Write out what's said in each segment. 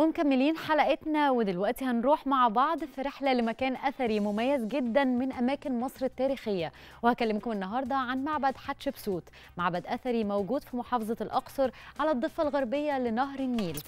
ومكملين حلقتنا ودلوقتي هنروح مع بعض في رحلة لمكان أثري مميز جدا من أماكن مصر التاريخية وهكلمكم النهاردة عن معبد حتشبسوت معبد أثري موجود في محافظة الأقصر على الضفة الغربية لنهر النيل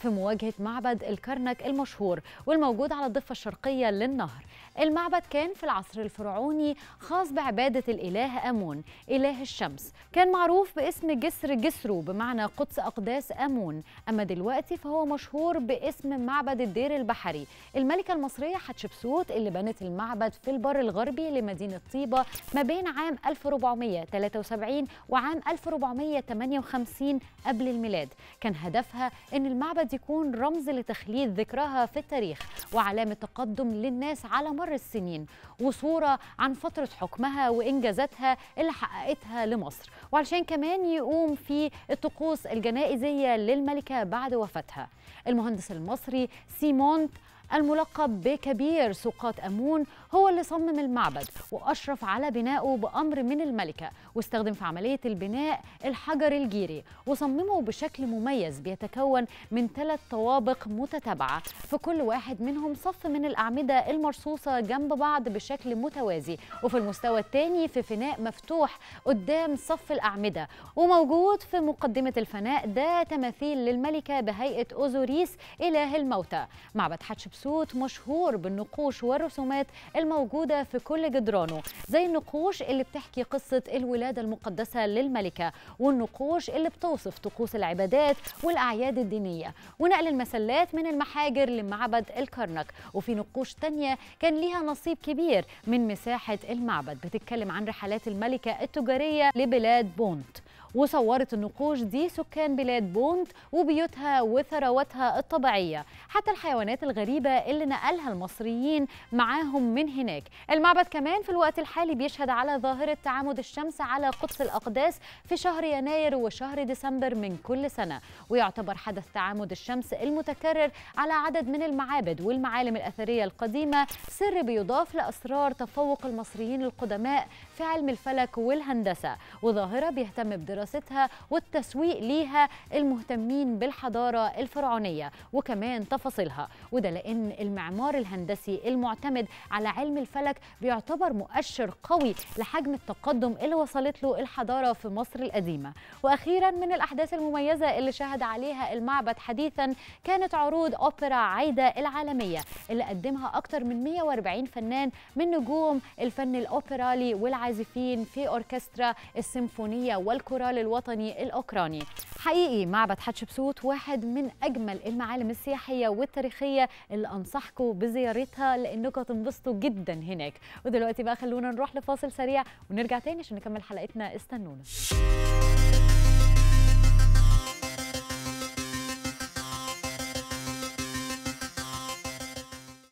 في مواجهة معبد الكرنك المشهور والموجود على الضفة الشرقية للنهر المعبد كان في العصر الفرعوني خاص بعبادة الإله أمون إله الشمس كان معروف باسم جسر جسرو بمعنى قدس أقداس أمون أما دلوقتي فهو مشهور باسم معبد الدير البحري الملكة المصرية حتشبسوت اللي بنت المعبد في البر الغربي لمدينة طيبة ما بين عام 1473 وعام 1458 قبل الميلاد كان هدفها أن المعبد تكون رمز لتخليد ذكرها في التاريخ وعلامة تقدم للناس على مر السنين وصورة عن فترة حكمها وإنجازاتها اللي حققتها لمصر وعلشان كمان يقوم في الطقوس الجنائزية للملكة بعد وفاتها المهندس المصري سيمونت الملقب بكبير سقاط أمون هو اللي صمم المعبد وأشرف على بنائه بأمر من الملكة واستخدم في عملية البناء الحجر الجيري وصممه بشكل مميز بيتكون من ثلاث طوابق متتابعة في كل واحد منهم صف من الأعمدة المرصوصة جنب بعض بشكل متوازي وفي المستوى الثاني في فناء مفتوح قدام صف الأعمدة وموجود في مقدمة الفناء ده تماثيل للملكة بهيئة أوزوريس إله الموتى معبد حتشبسوت بسوت مشهور بالنقوش والرسومات الموجودة في كل جدرانه زي النقوش اللي بتحكي قصة الولادة المقدسة للملكة والنقوش اللي بتوصف طقوس العبادات والأعياد الدينية ونقل المسلات من المحاجر لمعبد الكرنك وفي نقوش تانية كان ليها نصيب كبير من مساحة المعبد بتتكلم عن رحلات الملكة التجارية لبلاد بونت وصورت النقوش دي سكان بلاد بوند وبيوتها وثرواتها الطبيعية حتى الحيوانات الغريبة اللي نقلها المصريين معاهم من هناك المعبد كمان في الوقت الحالي بيشهد على ظاهرة تعامد الشمس على قدس الأقداس في شهر يناير وشهر ديسمبر من كل سنة ويعتبر حدث تعامد الشمس المتكرر على عدد من المعابد والمعالم الأثرية القديمة سر بيضاف لأسرار تفوق المصريين القدماء في علم الفلك والهندسة وظاهرة بيهتم بدراسة دراستها والتسويق ليها المهتمين بالحضارة الفرعونية وكمان تفاصيلها وده لأن المعمار الهندسي المعتمد على علم الفلك بيعتبر مؤشر قوي لحجم التقدم اللي وصلت له الحضارة في مصر القديمة وأخيرا من الأحداث المميزة اللي شهد عليها المعبد حديثا كانت عروض أوبرا عايدة العالمية اللي قدمها أكثر من 140 فنان من نجوم الفن الأوبرالي والعازفين في أوركسترا السيمفونية والكورال النضال الوطني الأوكراني حقيقي معبد حتشبسوت واحد من أجمل المعالم السياحية والتاريخية اللي أنصحكم بزيارتها لأنكم تنبسطوا جدا هناك ودلوقتي بقى خلونا نروح لفاصل سريع ونرجع تاني عشان نكمل حلقتنا استنونا